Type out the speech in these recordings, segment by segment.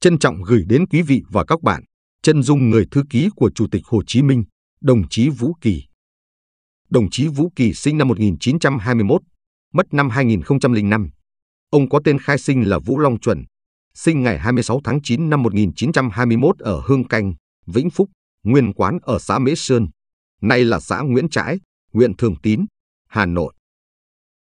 Trân trọng gửi đến quý vị và các bạn chân dung người thư ký của Chủ tịch Hồ Chí Minh, đồng chí Vũ Kỳ. Đồng chí Vũ Kỳ sinh năm 1921, mất năm 2005. Ông có tên khai sinh là Vũ Long Chuẩn, sinh ngày 26 tháng 9 năm 1921 ở Hương Canh, Vĩnh Phúc, nguyên quán ở xã Mễ Sơn, nay là xã Nguyễn Trãi, huyện Thường Tín, Hà Nội.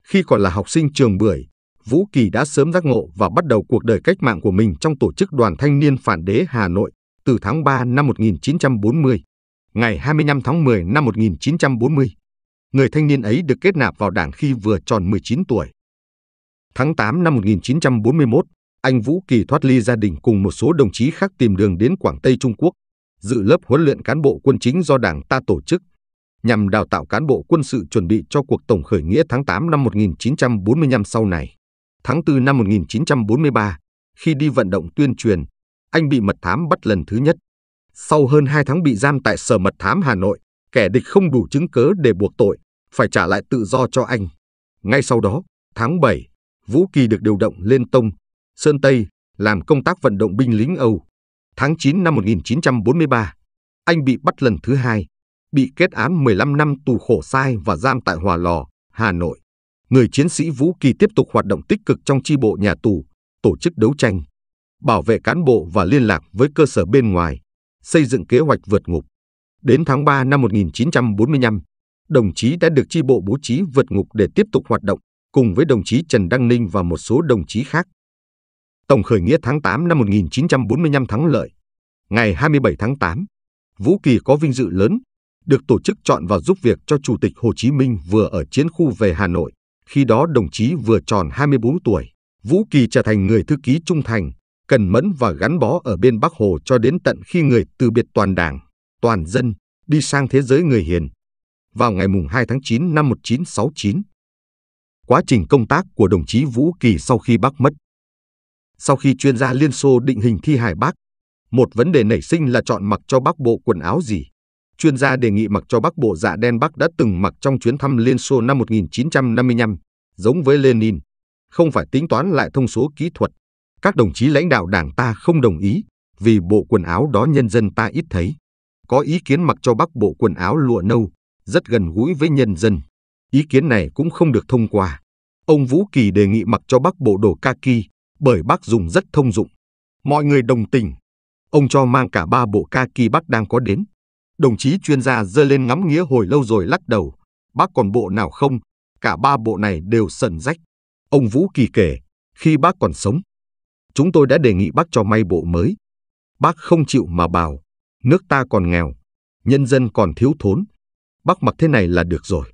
Khi còn là học sinh trường Bưởi, Vũ Kỳ đã sớm giác ngộ và bắt đầu cuộc đời cách mạng của mình trong tổ chức Đoàn Thanh niên Phản đế Hà Nội từ tháng 3 năm 1940. Ngày 25 tháng 10 năm 1940, người thanh niên ấy được kết nạp vào đảng khi vừa tròn 19 tuổi. Tháng 8 năm 1941, anh Vũ Kỳ thoát ly gia đình cùng một số đồng chí khác tìm đường đến Quảng Tây Trung Quốc, dự lớp huấn luyện cán bộ quân chính do đảng ta tổ chức, nhằm đào tạo cán bộ quân sự chuẩn bị cho cuộc tổng khởi nghĩa tháng 8 năm 1945 sau này. Tháng 4 năm 1943, khi đi vận động tuyên truyền, anh bị mật thám bắt lần thứ nhất. Sau hơn 2 tháng bị giam tại Sở Mật thám Hà Nội, kẻ địch không đủ chứng cớ để buộc tội, phải trả lại tự do cho anh. Ngay sau đó, tháng 7, Vũ Kỳ được điều động lên Tông, Sơn Tây, làm công tác vận động binh lính Âu. Tháng 9 năm 1943, anh bị bắt lần thứ hai, bị kết án 15 năm tù khổ sai và giam tại Hòa Lò, Hà Nội người chiến sĩ Vũ Kỳ tiếp tục hoạt động tích cực trong chi bộ nhà tù, tổ chức đấu tranh, bảo vệ cán bộ và liên lạc với cơ sở bên ngoài, xây dựng kế hoạch vượt ngục. Đến tháng 3 năm 1945, đồng chí đã được chi bộ bố trí vượt ngục để tiếp tục hoạt động cùng với đồng chí Trần Đăng Ninh và một số đồng chí khác. Tổng khởi nghĩa tháng 8 năm 1945 thắng lợi. Ngày 27 tháng 8, Vũ Kỳ có vinh dự lớn, được tổ chức chọn vào giúp việc cho Chủ tịch Hồ Chí Minh vừa ở chiến khu về Hà Nội, khi đó đồng chí vừa tròn 24 tuổi, Vũ Kỳ trở thành người thư ký trung thành, cần mẫn và gắn bó ở bên Bắc Hồ cho đến tận khi người từ biệt toàn đảng, toàn dân, đi sang thế giới người hiền. Vào ngày 2 tháng 9 năm 1969, quá trình công tác của đồng chí Vũ Kỳ sau khi bác mất. Sau khi chuyên gia Liên Xô định hình thi hài bác, một vấn đề nảy sinh là chọn mặc cho bác bộ quần áo gì chuyên gia đề nghị mặc cho bác Bộ dạ đen bác đã từng mặc trong chuyến thăm Liên Xô năm 1955, giống với Lenin, không phải tính toán lại thông số kỹ thuật. Các đồng chí lãnh đạo đảng ta không đồng ý, vì bộ quần áo đó nhân dân ta ít thấy. Có ý kiến mặc cho bác Bộ quần áo lụa nâu, rất gần gũi với nhân dân. Ý kiến này cũng không được thông qua. Ông Vũ Kỳ đề nghị mặc cho bác Bộ đồ kaki, bởi bác dùng rất thông dụng. Mọi người đồng tình. Ông cho mang cả ba bộ kaki bác đang có đến Đồng chí chuyên gia dơ lên ngắm nghĩa hồi lâu rồi lắc đầu. Bác còn bộ nào không? Cả ba bộ này đều sần rách. Ông Vũ Kỳ kể, khi bác còn sống, chúng tôi đã đề nghị bác cho may bộ mới. Bác không chịu mà bảo, nước ta còn nghèo, nhân dân còn thiếu thốn. Bác mặc thế này là được rồi.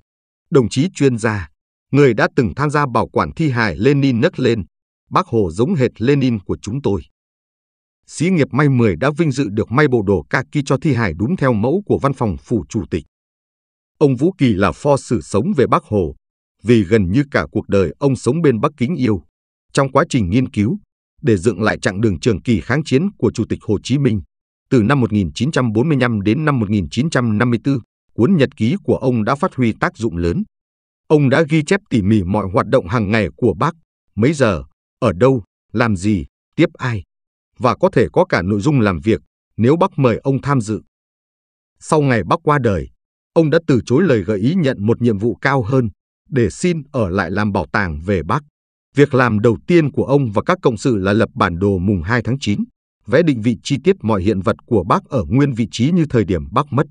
Đồng chí chuyên gia, người đã từng tham gia bảo quản thi hài Lenin nấc lên, bác Hồ giống hệt Lenin của chúng tôi xí nghiệp may 10 đã vinh dự được may bộ đồ kaki cho thi hài đúng theo mẫu của văn phòng phủ chủ tịch. Ông Vũ Kỳ là pho sử sống về Bác Hồ, vì gần như cả cuộc đời ông sống bên Bắc Kính yêu. Trong quá trình nghiên cứu, để dựng lại chặng đường trường kỳ kháng chiến của Chủ tịch Hồ Chí Minh, từ năm 1945 đến năm 1954, cuốn nhật ký của ông đã phát huy tác dụng lớn. Ông đã ghi chép tỉ mỉ mọi hoạt động hàng ngày của bác, mấy giờ, ở đâu, làm gì, tiếp ai và có thể có cả nội dung làm việc nếu bác mời ông tham dự. Sau ngày bác qua đời, ông đã từ chối lời gợi ý nhận một nhiệm vụ cao hơn để xin ở lại làm bảo tàng về bác. Việc làm đầu tiên của ông và các cộng sự là lập bản đồ mùng 2 tháng 9, vẽ định vị chi tiết mọi hiện vật của bác ở nguyên vị trí như thời điểm bác mất.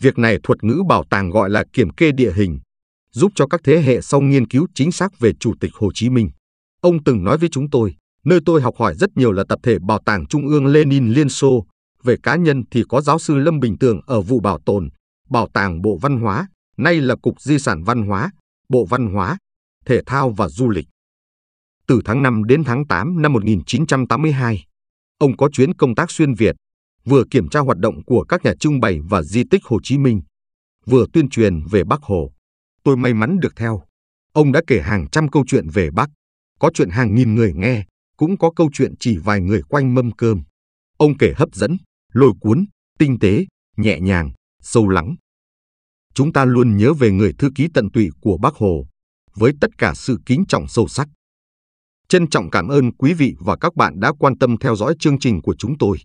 Việc này thuật ngữ bảo tàng gọi là kiểm kê địa hình, giúp cho các thế hệ sau nghiên cứu chính xác về Chủ tịch Hồ Chí Minh. Ông từng nói với chúng tôi, nơi tôi học hỏi rất nhiều là tập thể Bảo tàng Trung ương Lenin Liên Xô. Về cá nhân thì có giáo sư Lâm Bình Tường ở vụ bảo tồn, Bảo tàng Bộ Văn hóa, nay là Cục Di sản Văn hóa, Bộ Văn hóa, Thể thao và Du lịch. Từ tháng 5 đến tháng 8 năm 1982, ông có chuyến công tác xuyên Việt, vừa kiểm tra hoạt động của các nhà trưng bày và di tích Hồ Chí Minh, vừa tuyên truyền về Bắc Hồ. Tôi may mắn được theo. Ông đã kể hàng trăm câu chuyện về Bắc, có chuyện hàng nghìn người nghe, cũng có câu chuyện chỉ vài người quanh mâm cơm. Ông kể hấp dẫn, lôi cuốn, tinh tế, nhẹ nhàng, sâu lắng. Chúng ta luôn nhớ về người thư ký tận tụy của Bác Hồ, với tất cả sự kính trọng sâu sắc. Trân trọng cảm ơn quý vị và các bạn đã quan tâm theo dõi chương trình của chúng tôi.